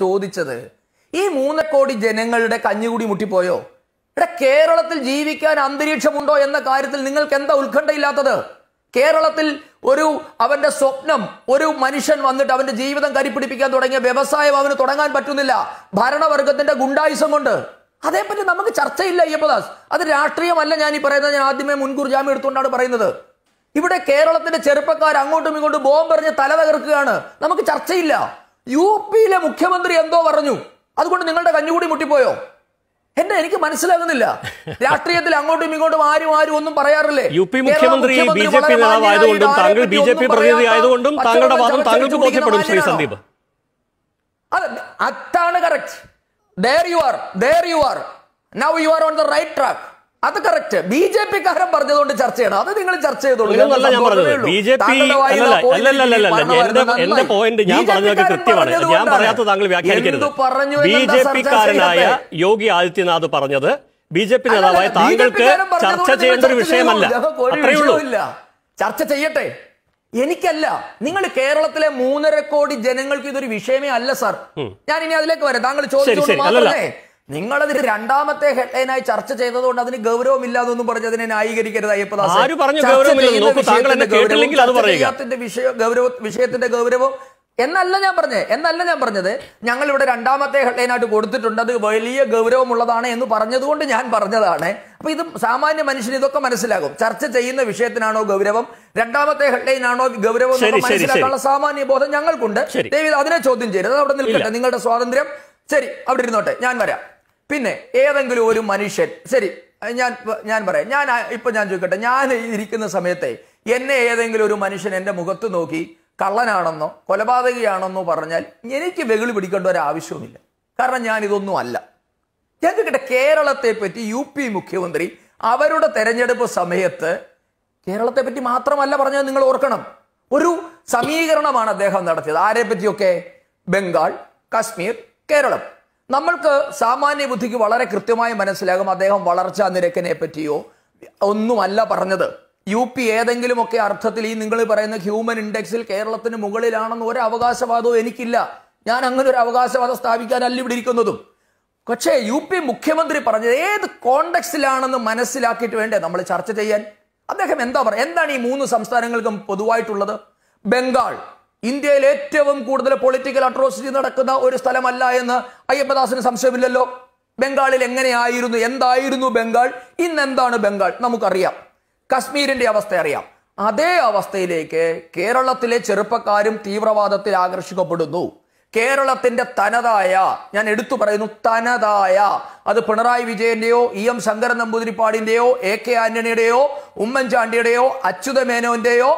ചോദിച്ചത് ഈ മൂന്ന് കോടി ജനങ്ങളുടെ കഞ്ഞുകൂടി മുട്ടിപ്പോയോ ഇവിടെ കേരളത്തിൽ ജീവിക്കാൻ അന്തരീക്ഷമുണ്ടോ എന്ന കാര്യത്തിൽ നിങ്ങൾക്ക് എന്താ ഉത്കണ്ഠയില്ലാത്തത് കേരളത്തിൽ ഒരു അവന്റെ സ്വപ്നം ഒരു മനുഷ്യൻ വന്നിട്ട് അവന്റെ ജീവിതം കരിപ്പിടിപ്പിക്കാൻ തുടങ്ങിയ വ്യവസായം അവന് തുടങ്ങാൻ പറ്റുന്നില്ല ഭരണവർഗത്തിന്റെ ഗുണ്ടായുസം കൊണ്ട് അതേപറ്റി നമുക്ക് ചർച്ചയില്ല അയ്യപ്പദാസ് അത് രാഷ്ട്രീയമല്ല ഞാൻ ഈ പറയുന്നത് ഞാൻ ആദ്യമേ മുൻകൂർ ജാമ്യം എടുത്തുകൊണ്ടാണ് പറയുന്നത് ഇവിടെ കേരളത്തിന്റെ ചെറുപ്പക്കാർ അങ്ങോട്ടും ഇങ്ങോട്ടും ബോംബെറിഞ്ഞ് തല തകർക്കുകയാണ് നമുക്ക് ചർച്ചയില്ല യു പിയിലെ മുഖ്യമന്ത്രി എന്തോ പറഞ്ഞു അതുകൊണ്ട് നിങ്ങളുടെ കഞ്ഞുകൂടി മുട്ടിപ്പോയോ എന്നെ എനിക്ക് മനസ്സിലാകുന്നില്ല രാഷ്ട്രീയത്തിൽ അങ്ങോട്ടും ഇങ്ങോട്ടും ആരും ആരും ഒന്നും പറയാറില്ലേ യു പി മുഖ്യമന്ത്രി ബി ജെ പി നേതാവായതുകൊണ്ടും താങ്കൾ ബി ജെ പി പ്രതിനിധി ആയതുകൊണ്ടും താങ്കളുടെ വാദം താങ്കൾക്ക് ബോധ്യപ്പെടും ശ്രീ സന്ദീപ് അതെ അതാണ് correct there you are there you are now you are on the right track അത് കറക്റ്റ് ബി ജെ പി കാരൻ പറഞ്ഞതുകൊണ്ട് ചർച്ച ചെയ്യണം അത് നിങ്ങൾ ചർച്ച ചെയ്തോളൂ പറഞ്ഞു ബി ജെ പി കാരനായ യോഗി ആദിത്യനാഥ് പറഞ്ഞത് ബി ജെ പി നേതാവായ താങ്കൾക്ക് ചർച്ച ചെയ്യേണ്ട ഒരു വിഷയമല്ല ചർച്ച ചെയ്യട്ടെ എനിക്കല്ല നിങ്ങൾ കേരളത്തിലെ മൂന്നര കോടി ജനങ്ങൾക്ക് ഇതൊരു വിഷയമേ അല്ല സാർ ഞാൻ ഇനി അതിലേക്ക് വരാം താങ്കൾ ചോദിച്ചു മാത്രമേ നിങ്ങളത് രണ്ടാമത്തെ ഹെഡ്ലൈനായി ചർച്ച ചെയ്തതുകൊണ്ട് അതിന് ഗൗരവമില്ല എന്നൊന്നും പറഞ്ഞ് അതിനെ ന്യായീകരിക്കരുത് അയ്യപ്പദാസത്തിന്റെ വിഷയ ഗൗരവ വിഷയത്തിന്റെ ഗൗരവം എന്നല്ല ഞാൻ പറഞ്ഞത് എന്നല്ല ഞാൻ പറഞ്ഞത് ഞങ്ങൾ ഇവിടെ രണ്ടാമത്തെ ഹെഡ്ലൈനായിട്ട് കൊടുത്തിട്ടുണ്ട് അത് വലിയ ഗൗരവമുള്ളതാണ് എന്ന് പറഞ്ഞതുകൊണ്ട് ഞാൻ പറഞ്ഞതാണ് അപ്പൊ ഇത് സാമാന്യ മനുഷ്യന് ഇതൊക്കെ മനസ്സിലാകും ചർച്ച ചെയ്യുന്ന വിഷയത്തിനാണോ ഗൗരവം രണ്ടാമത്തെ ഹെഡ്ലൈനാണോ ഗൗരവം മനസ്സിലാക്കാനുള്ള സാമാന്യ ബോധം ഞങ്ങൾക്കുണ്ട് ദൈവം അതിനെ ചോദ്യം ചെയ്യരുത് അവിടെ നിൽക്കട്ടെ നിങ്ങളുടെ സ്വാതന്ത്ര്യം ശരി അവിടെ ഇരുന്നോട്ടെ ഞാൻ വരാം പിന്നെ ഏതെങ്കിലും ഒരു മനുഷ്യൻ ശരി ഞാൻ ഞാൻ പറയാം ഞാൻ ഇപ്പൊ ഞാൻ ചോദിക്കട്ടെ ഞാൻ ഇരിക്കുന്ന സമയത്തെ എന്നെ ഏതെങ്കിലും ഒരു മനുഷ്യൻ എന്റെ മുഖത്ത് നോക്കി കള്ളനാണെന്നോ കൊലപാതകയാണെന്നോ പറഞ്ഞാൽ എനിക്ക് വെകിളി പിടിക്കേണ്ട ഒരു ആവശ്യവുമില്ല കാരണം ഞാൻ ഇതൊന്നും അല്ല ഞാൻ ചോദിക്കട്ടെ കേരളത്തെ പറ്റി യു പി മുഖ്യമന്ത്രി അവരുടെ തെരഞ്ഞെടുപ്പ് സമയത്ത് കേരളത്തെ പറ്റി മാത്രമല്ല പറഞ്ഞത് നിങ്ങൾ ഓർക്കണം ഒരു സമീകരണമാണ് അദ്ദേഹം നടത്തിയത് ആരെ പറ്റിയൊക്കെ ബംഗാൾ കാശ്മീർ കേരളം നമ്മൾക്ക് സാമാന്യ ബുദ്ധിക്ക് വളരെ കൃത്യമായി മനസ്സിലാകും അദ്ദേഹം വളർച്ചാ നിരക്കിനെ പറ്റിയോ ഒന്നുമല്ല പറഞ്ഞത് യു പി ഏതെങ്കിലുമൊക്കെ അർത്ഥത്തിൽ ഈ നിങ്ങൾ പറയുന്ന ഹ്യൂമൻ ഇൻഡെക്സിൽ കേരളത്തിന് മുകളിലാണെന്ന് ഒരു അവകാശവാദവും എനിക്കില്ല ഞാൻ അങ്ങനെ ഒരു അവകാശവാദം സ്ഥാപിക്കാനല്ല ഇവിടെ ഇരിക്കുന്നതും പക്ഷേ യു പി മുഖ്യമന്ത്രി പറഞ്ഞത് ഏത് കോണ്ടക്സിലാണെന്ന് മനസ്സിലാക്കിയിട്ട് വേണ്ടേ നമ്മൾ ചർച്ച ചെയ്യാൻ അദ്ദേഹം എന്താ പറയുക എന്താണ് ഈ മൂന്ന് സംസ്ഥാനങ്ങൾക്കും പൊതുവായിട്ടുള്ളത് ബംഗാൾ ഇന്ത്യയിൽ ഏറ്റവും കൂടുതൽ പൊളിറ്റിക്കൽ അട്രോസിറ്റി നടക്കുന്ന ഒരു സ്ഥലമല്ല എന്ന് അയ്യപ്പദാസിന് സംശയമില്ലല്ലോ ബംഗാളിൽ എങ്ങനെയായിരുന്നു എന്തായിരുന്നു ബംഗാൾ ഇന്ന് എന്താണ് ബംഗാൾ നമുക്കറിയാം കശ്മീരിന്റെ അവസ്ഥ അറിയാം അതേ അവസ്ഥയിലേക്ക് കേരളത്തിലെ ചെറുപ്പക്കാരും തീവ്രവാദത്തിൽ ആകർഷിക്കപ്പെടുന്നു കേരളത്തിന്റെ തനതായ ഞാൻ എടുത്തു പറയുന്നു തനതായ അത് പിണറായി വിജയന്റെയോ ഇ എം ശങ്കരൻ നമ്പൂതിരിപ്പാടിന്റെയോ എ കെ ആന്റണിയുടെയോ ഉമ്മൻചാണ്ടിയുടെയോ അച്യുതമേനോന്റെയോ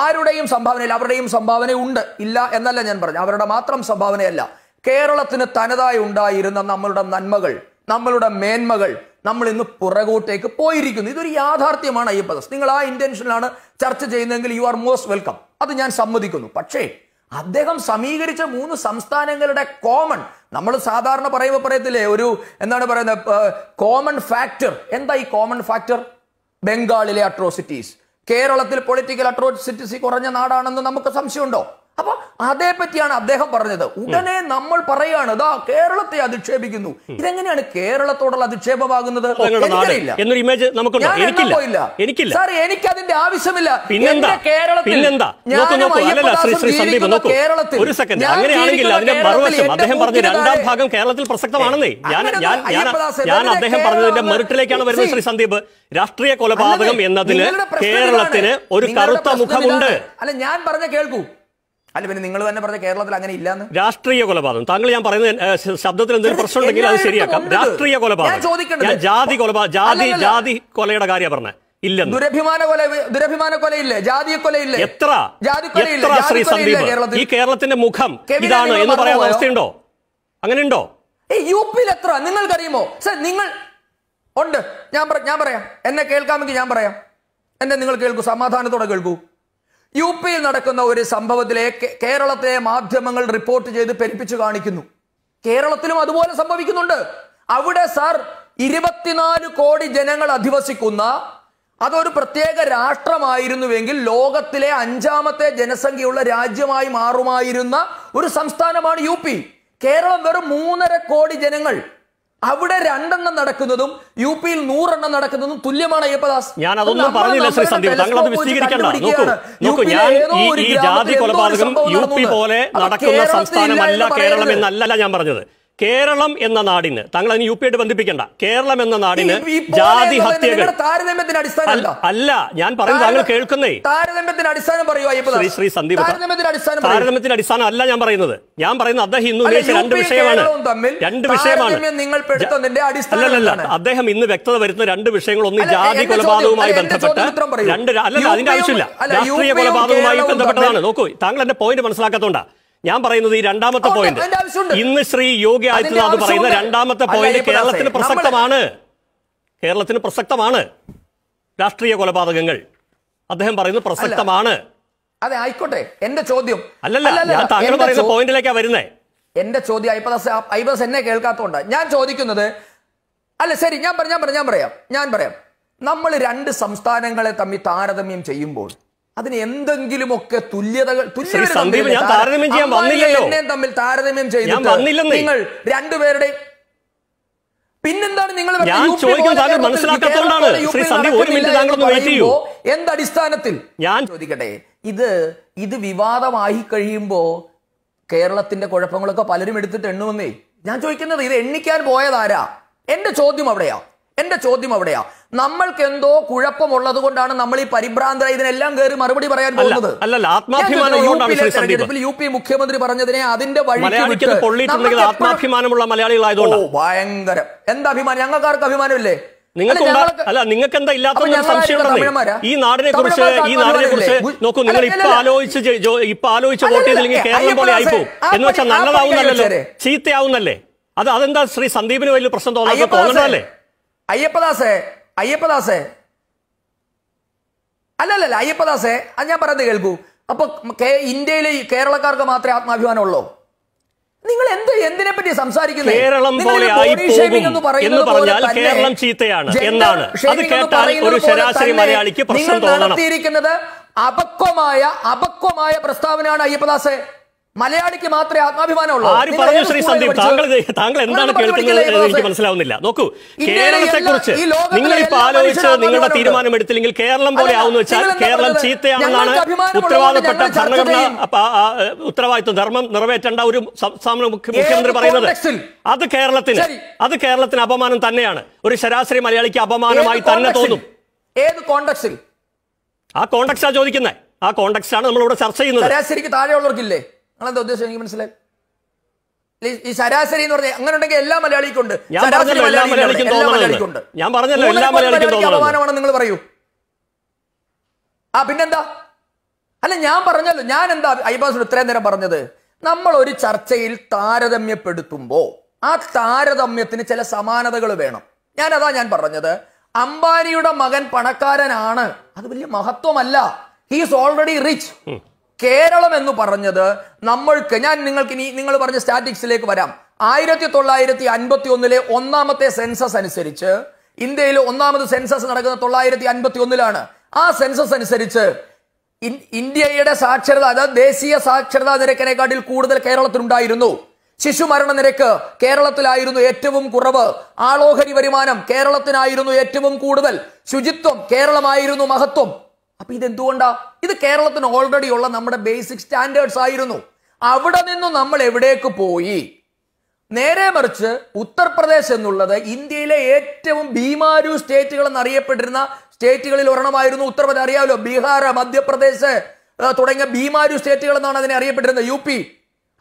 ആരുടെയും സംഭാവനയിൽ അവരുടെയും സംഭാവന ഉണ്ട് ഇല്ല എന്നല്ല ഞാൻ പറഞ്ഞു അവരുടെ മാത്രം സംഭാവനയല്ല കേരളത്തിന് തനതായി ഉണ്ടായിരുന്ന നമ്മളുടെ നന്മകൾ നമ്മളുടെ മേന്മകൾ നമ്മൾ ഇന്ന് പുറകോട്ടേക്ക് പോയിരിക്കുന്നു ഇതൊരു യാഥാർത്ഥ്യമാണ് അയ്യപ്പദസ് നിങ്ങൾ ആ ഇന്റൻഷനിലാണ് ചർച്ച ചെയ്യുന്നതെങ്കിൽ യു ആർ മോസ്റ്റ് വെൽക്കം അത് ഞാൻ സമ്മതിക്കുന്നു പക്ഷേ അദ്ദേഹം സമീകരിച്ച മൂന്ന് സംസ്ഥാനങ്ങളുടെ കോമൺ നമ്മൾ സാധാരണ പറയുമ്പോൾ പറയത്തില്ലേ ഒരു എന്താണ് പറയുന്നത് കോമൺ ഫാക്ടർ എന്താ ഈ കോമൺ ഫാക്ടർ ബംഗാളിലെ അട്രോസിറ്റീസ് കേരളത്തിൽ പൊളിറ്റിക്കൽ അട്രോസിറ്റീസ് കുറഞ്ഞ നാടാണെന്ന് നമുക്ക് സംശയമുണ്ടോ അപ്പൊ പറ്റിയാണ് അദ്ദേഹം പറഞ്ഞത് ഉടനെ നമ്മൾ പറയാണ് ഇതാ കേരളത്തെ അധിക്ഷേപിക്കുന്നു ഇതെങ്ങനെയാണ് കേരളത്തോടുള്ള അധിക്ഷേപമാകുന്നത് എനിക്കറിയില്ല എന്നൊരു ഇമേജ് എനിക്കില്ല സാർ എനിക്ക് അതിന്റെ ആവശ്യമില്ല കേരളത്തിൽ കേരളത്തിൽ ഒരു സെക്കൻഡ് അങ്ങനെയാണെങ്കിൽ അതിന്റെ മറുവശം അദ്ദേഹം പറഞ്ഞ രണ്ടാം ഭാഗം കേരളത്തിൽ പ്രസക്തമാണെന്നേ ഞാൻ ഞാൻ ഞാൻ അദ്ദേഹം പറഞ്ഞതിന്റെ മെറിറ്റിലേക്കാണ് വരുന്നത് ശ്രീ സന്ദീപ് രാഷ്ട്രീയ കൊലപാതകം എന്നതിന് കേരളത്തിന് ഒരു കറുത്ത മുഖമുണ്ട് അല്ല ഞാൻ പറഞ്ഞ കേൾക്കൂ അല്ല പിന്നെ നിങ്ങൾ തന്നെ പറഞ്ഞ കേരളത്തിൽ അങ്ങനെ ഇല്ലാന്ന് രാഷ്ട്രീയ കൊലപാതകം താങ്കൾ ഞാൻ പറയുന്നത് ശബ്ദത്തിൽ എന്തെങ്കിലും പ്രശ്നം ഉണ്ടെങ്കിൽ അത് ശരിയാക്കാം രാഷ്ട്രീയ കൊലപാതകം ഞാൻ ജാതി കൊലപാതകം ജാതി ജാതി കൊലയുടെ കാര്യം പറഞ്ഞത് ദുരഭിമാന കൊല ദുരഭിമാന ജാതി എത്ര ജാതി ഈ കേരളത്തിന്റെ മുഖം ഇതാണ് എന്ന് പറയാൻ അവസ്ഥയുണ്ടോ അങ്ങനെയുണ്ടോ യു പിയിൽ എത്ര നിങ്ങൾക്കറിയുമോ സർ നിങ്ങൾ ഉണ്ട് ഞാൻ ഞാൻ പറയാം എന്നെ കേൾക്കാമെങ്കിൽ ഞാൻ പറയാം എന്നെ നിങ്ങൾ കേൾക്കൂ സമാധാനത്തോടെ കേൾക്കൂ യു പിയിൽ നടക്കുന്ന ഒരു സംഭവത്തിലെ കേരളത്തെ മാധ്യമങ്ങൾ റിപ്പോർട്ട് ചെയ്ത് പെരുപ്പിച്ചു കാണിക്കുന്നു കേരളത്തിലും അതുപോലെ സംഭവിക്കുന്നുണ്ട് അവിടെ സാർ ഇരുപത്തിനാല് കോടി ജനങ്ങൾ അധിവസിക്കുന്ന അതൊരു പ്രത്യേക രാഷ്ട്രമായിരുന്നുവെങ്കിൽ ലോകത്തിലെ അഞ്ചാമത്തെ ജനസംഖ്യയുള്ള രാജ്യമായി മാറുമായിരുന്ന ഒരു സംസ്ഥാനമാണ് യു കേരളം വെറും മൂന്നര കോടി ജനങ്ങൾ അവിടെ രണ്ടെണ്ണം നടക്കുന്നതും യു പിയിൽ നൂറെണ്ണം നടക്കുന്നതും തുല്യമാണ് അയ്യപ്പദാസ് ഞാൻ അതൊന്നും പറഞ്ഞില്ല ശ്രീ സന്ദീപ് താങ്കൾ അത് വിശദീകരിക്കേണ്ട നോക്കൂ ഞാൻ ഈ ജാതി കൊലപാതകം യു പി പോലെ നടക്കുന്ന സംസ്ഥാനമല്ല കേരളം എന്നല്ല ഞാൻ പറഞ്ഞത് കേരളം എന്ന നാടിന് താങ്കൾ അതിന് യു പി ആയിട്ട് ബന്ധിപ്പിക്കേണ്ട കേരളം എന്ന നാടിന് ജാതി ഹത്യകൾ താരതമ്യത്തിന്റെ അടിസ്ഥാനം അല്ല ഞാൻ പറയും താങ്കൾ കേൾക്കുന്നേ താരതമ്യത്തിന്റെ അടിസ്ഥാനം ശ്രീ ശ്രീ സന്ദീപ് താരതമ്യത്തിന്റെ അടിസ്ഥാനം അല്ല ഞാൻ പറയുന്നത് ഞാൻ പറയുന്നത് അദ്ദേഹം ഇന്ന് ഉന്നയിച്ച രണ്ട് വിഷയമാണ് രണ്ട് വിഷയമാണ് അല്ലല്ല അദ്ദേഹം ഇന്ന് വ്യക്തത വരുത്തുന്ന രണ്ട് വിഷയങ്ങൾ ഒന്ന് ജാതി കൊലപാതകവുമായി ബന്ധപ്പെട്ട് രണ്ട് അല്ലല്ല അതിന്റെ ആവശ്യമില്ല രാഷ്ട്രീയ കൊലപാതകവുമായി ബന്ധപ്പെട്ടതാണ് നോക്കൂ താങ്കൾ എന്റെ പോയിന്റ് മനസ്സിലാക്കാത്തോണ്ടാ ഞാൻ പറയുന്നത് ഈ രണ്ടാമത്തെ പോയിന്റ് ഇന്ന് ശ്രീ യോഗി ആദിത്യനാഥ് പറയുന്ന രണ്ടാമത്തെ പോയിന്റ് കേരളത്തിന് പ്രസക്തമാണ് കേരളത്തിന് പ്രസക്തമാണ് രാഷ്ട്രീയ കൊലപാതകങ്ങൾ അദ്ദേഹം പറയുന്നത് പ്രസക്തമാണ് അതെ ആയിക്കോട്ടെ എന്റെ ചോദ്യം അല്ലല്ല താങ്കൾ പറയുന്ന പോയിന്റിലേക്കാ വരുന്നേ എന്റെ ചോദ്യം ഐബദസ് ഐബദസ് എന്നെ കേൾക്കാത്തതുകൊണ്ട് ഞാൻ ചോദിക്കുന്നത് അല്ല ശരി ഞാൻ പറയാം ഞാൻ പറയാം ഞാൻ പറയാം നമ്മൾ രണ്ട് സംസ്ഥാനങ്ങളെ തമ്മിൽ താരതമ്യം ചെയ്യുമ്പോൾ അതിന് എന്തെങ്കിലുമൊക്കെ തുല്യതകൾ എന്നെയും തമ്മിൽ താരതമ്യം ചെയ്തിട്ട് നിങ്ങൾ രണ്ടുപേരുടെ പിന്നെന്താണ് നിങ്ങൾ അടിസ്ഥാനത്തിൽ ഞാൻ ചോദിക്കട്ടെ ഇത് ഇത് വിവാദമായി കഴിയുമ്പോ കേരളത്തിന്റെ കുഴപ്പങ്ങളൊക്കെ പലരും എടുത്തിട്ട് എണ്ണുമെന്നേ ഞാൻ ചോദിക്കുന്നത് ഇത് എണ്ണിക്കാൻ പോയതാരാ എന്റെ ചോദ്യം അവിടെയാ എന്റെ ചോദ്യം അവിടെയാ നമ്മൾക്ക് എന്തോ കുഴപ്പമുള്ളത് കൊണ്ടാണ് നമ്മൾ ഈ പരിഭ്രാന്തര ഇതിനെല്ലാം കയറി മറുപടി പറയാൻ പോകുന്നത് തെരഞ്ഞെടുപ്പിൽ യു പി മുഖ്യമന്ത്രി പറഞ്ഞതിനെ അതിന്റെ വഴിക്ക് ആത്മാഭിമാനമുള്ള മലയാളികളായതുകൊണ്ട് ഭയങ്കരം എന്താ അഭിമാനം ഞങ്ങൾക്കാർക്ക് അഭിമാനമില്ലേ നിങ്ങൾക്ക് അല്ല നിങ്ങൾക്ക് എന്താ ഇല്ലാത്ത സംശയം ഈ നാടിനെ കുറിച്ച് ഈ നാടിനെ കുറിച്ച് നോക്കൂ നിങ്ങൾ ഇപ്പൊ ആലോചിച്ച് ഇപ്പൊ ആലോചിച്ച് വോട്ട് ചെയ്തില്ലെങ്കിൽ കേരളം പോലെ ആയി ആയിപ്പോ എന്ന് വെച്ചാൽ നല്ലതാവുന്നല്ലോ ചീത്തയാവുന്നല്ലേ അത് അതെന്താ ശ്രീ സന്ദീപിന് വലിയ പ്രശ്നം തോന്നുന്നത് തോന്നണല്ലേ അയ്യപ്പദാസേ അയ്യപ്പദാസേ അല്ലല്ല അയ്യപ്പദാസേ അത് ഞാൻ പറയുന്നത് കേൾക്കൂ അപ്പോൾ ഇന്ത്യയിലെ കേരളക്കാർക്ക് മാത്രമേ ആത്മാഭിമാനമുള്ളൂ നിങ്ങൾ എന്ത് എന്തിനെ പറ്റി സംസാരിക്കുന്നത് കേരളം പോലെ എന്ന് പറഞ്ഞാൽ കേരളം എന്നാണ് അത് കേട്ടാൽ ഒരു ശരാശരി നടത്തിയിരിക്കുന്നത് അപക്വമായ അപക്വമായ പ്രസ്താവനയാണ് അയ്യപ്പദാസെ മലയാളിക്ക് മാത്രമേ ആത്മാഭിമാനമുള്ളൂ ആര് പറഞ്ഞു ശ്രീ സന്ദീപ് താങ്കൾ താങ്കൾ എന്താണ് കേൾക്കുന്നത് എനിക്ക് മനസ്സിലാവുന്നില്ല നോക്കൂ കേരളത്തെ കുറിച്ച് നിങ്ങൾ ഇപ്പൊ ആലോചിച്ച് നിങ്ങളുടെ തീരുമാനം എടുത്തില്ലെങ്കിൽ കേരളം പോലെ ആവുന്ന വെച്ചാൽ കേരളം ചീത്തയാണെന്നാണ് ഉത്തരവാദപ്പെട്ട ഭരണഘടന ഉത്തരവാദിത്വ ധർമ്മം നിറവേറ്റേണ്ട ഒരു സംസ്ഥാന മുഖ്യമന്ത്രി പറയുന്നത് അത് കേരളത്തിന് അത് കേരളത്തിന് അപമാനം തന്നെയാണ് ഒരു ശരാശരി മലയാളിക്ക് അപമാനമായി തന്നെ തോന്നും ഏത് കോണ്ടക്സിൽ ആ കോണ്ടക്സ്റ്റാ ചോദിക്കുന്നത് ആ കോണ്ടക്സ്റ്റാണ് നമ്മളിവിടെ ചർച്ച ചെയ്യുന്നത് ശരാശരിക്ക് താഴെയുള്ളവർക്കില്ലേ നിങ്ങളെന്താ ഉദ്ദേശം എനിക്ക് മനസ്സിലായി ഈ ശരാശരി എന്ന് പറഞ്ഞാൽ അങ്ങനെ ഉണ്ടെങ്കിൽ എല്ലാ മലയാളിക്കുണ്ട് ശരാശരി മലയാളിക്കുണ്ട് ഞാൻ പറഞ്ഞല്ലോ നിങ്ങൾ പറയൂ ആ പിന്നെന്താ അല്ല ഞാൻ പറഞ്ഞല്ലോ ഞാൻ എന്താ ഐബാസിന് ഇത്രയും നേരം പറഞ്ഞത് നമ്മൾ ഒരു ചർച്ചയിൽ താരതമ്യപ്പെടുത്തുമ്പോ ആ താരതമ്യത്തിന് ചില സമാനതകൾ വേണം ഞാൻ അതാ ഞാൻ പറഞ്ഞത് അംബാനിയുടെ മകൻ പണക്കാരനാണ് അത് വലിയ മഹത്വമല്ല ഹീസ് ഓൾറെഡി റിച്ച് കേരളം എന്ന് പറഞ്ഞത് നമ്മൾക്ക് ഞാൻ നിങ്ങൾക്ക് ഇനി നിങ്ങൾ പറഞ്ഞ സ്റ്റാറ്റിക്സിലേക്ക് വരാം ആയിരത്തി തൊള്ളായിരത്തി അൻപത്തി ഒന്നിലെ ഒന്നാമത്തെ സെൻസസ് അനുസരിച്ച് ഇന്ത്യയിൽ ഒന്നാമത് സെൻസസ് നടക്കുന്നത് തൊള്ളായിരത്തി അൻപത്തി ഒന്നിലാണ് ആ സെൻസസ് അനുസരിച്ച് ഇന്ത്യയുടെ സാക്ഷരത അതായത് ദേശീയ സാക്ഷരതാ നിരക്കിനെക്കാട്ടിൽ കൂടുതൽ കേരളത്തിലുണ്ടായിരുന്നു ശിശുമരണ നിരക്ക് കേരളത്തിലായിരുന്നു ഏറ്റവും കുറവ് ആളോഹരി വരുമാനം കേരളത്തിനായിരുന്നു ഏറ്റവും കൂടുതൽ ശുചിത്വം കേരളമായിരുന്നു മഹത്വം അപ്പൊ ഇതെന്തുകൊണ്ടാ ഇത് കേരളത്തിന് ഓൾറെഡി ഉള്ള നമ്മുടെ ബേസിക് സ്റ്റാൻഡേർഡ്സ് ആയിരുന്നു അവിടെ നിന്നും നമ്മൾ എവിടേക്ക് പോയി നേരെ മറിച്ച് ഉത്തർപ്രദേശ് എന്നുള്ളത് ഇന്ത്യയിലെ ഏറ്റവും ഭീമാരു സ്റ്റേറ്റുകൾ എന്നറിയപ്പെട്ടിരുന്ന സ്റ്റേറ്റുകളിൽ ഒരെണ്ണമായിരുന്നു ഉത്തർപ്രദേശ് അറിയാമല്ലോ ബീഹാർ മധ്യപ്രദേശ് തുടങ്ങിയ ഭീമാരു സ്റ്റേറ്റുകൾ എന്നാണ് അതിനെ അറിയപ്പെട്ടിരുന്നത് യു പി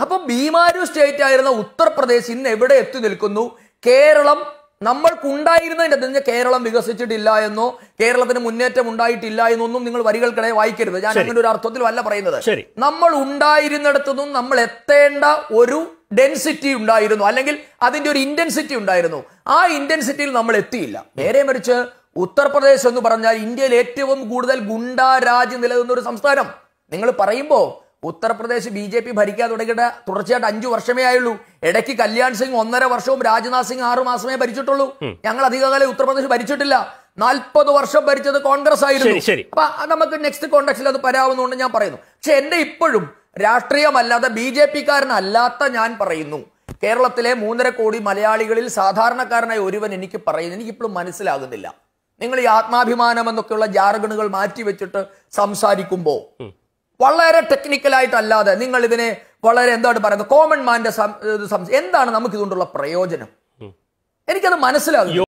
അപ്പൊ ഭീമാരു സ്റ്റേറ്റ് ആയിരുന്ന ഉത്തർപ്രദേശ് ഇന്ന് എവിടെ എത്തി നിൽക്കുന്നു കേരളം നമ്മൾക്കുണ്ടായിരുന്നതിൻ്റെ തന്നെ കേരളം വികസിച്ചിട്ടില്ല എന്നോ കേരളത്തിന് മുന്നേറ്റം ഉണ്ടായിട്ടില്ല എന്നൊന്നും നിങ്ങൾ വരികൾക്കിടെ വായിക്കരുത് ഞാൻ അങ്ങനെ ഒരു അർത്ഥത്തിൽ അല്ല പറയുന്നത് നമ്മൾ ഉണ്ടായിരുന്നിടത്തുനിന്നും നമ്മൾ എത്തേണ്ട ഒരു ഡെൻസിറ്റി ഉണ്ടായിരുന്നു അല്ലെങ്കിൽ അതിന്റെ ഒരു ഇന്റൻസിറ്റി ഉണ്ടായിരുന്നു ആ ഇന്റൻസിറ്റിയിൽ നമ്മൾ എത്തിയില്ല നേരെ മറിച്ച് ഉത്തർപ്രദേശ് എന്ന് പറഞ്ഞാൽ ഇന്ത്യയിൽ ഏറ്റവും കൂടുതൽ ഗുണ്ടാ രാജ്യം നിലനിന്ന ഒരു സംസ്ഥാനം നിങ്ങൾ പറയുമ്പോൾ ഉത്തർപ്രദേശ് ബി ജെ പി ഭരിക്കാൻ തുടങ്ങിയിട്ട് തുടർച്ചയായിട്ട് അഞ്ചു വർഷമേ ആയുള്ളൂ ഇടയ്ക്ക് കല്യാൺ സിംഗ് ഒന്നര വർഷവും രാജ്നാഥ് സിംഗ് ആറു മാസമേ ഭരിച്ചിട്ടുള്ളൂ ഞങ്ങൾ അധികകാലം ഉത്തർപ്രദേശ് ഭരിച്ചിട്ടില്ല നാൽപ്പത് വർഷം ഭരിച്ചത് കോൺഗ്രസ് ആയിരുന്നു അപ്പൊ നമുക്ക് നെക്സ്റ്റ് കോൺടാക്സിൽ അത് പരാവുന്നതുകൊണ്ട് ഞാൻ പറയുന്നു പക്ഷെ എന്റെ ഇപ്പോഴും രാഷ്ട്രീയമല്ലാതെ ബി ജെ പിക്കാരനല്ലാത്ത ഞാൻ പറയുന്നു കേരളത്തിലെ മൂന്നര കോടി മലയാളികളിൽ സാധാരണക്കാരനായ ഒരുവൻ എനിക്ക് പറയുന്നത് എനിക്കിപ്പോഴും മനസ്സിലാകുന്നില്ല നിങ്ങൾ ഈ ആത്മാഭിമാനം എന്നൊക്കെയുള്ള ജാർഗണുകൾ മാറ്റിവെച്ചിട്ട് സംസാരിക്കുമ്പോൾ വളരെ ടെക്നിക്കലായിട്ടല്ലാതെ നിങ്ങൾ ഇതിനെ വളരെ എന്താണ് പറയുന്നത് കോമൺ മാൻ്റെ എന്താണ് നമുക്ക് ഇതുകൊണ്ടുള്ള പ്രയോജനം എനിക്കത് മനസ്സിലാകും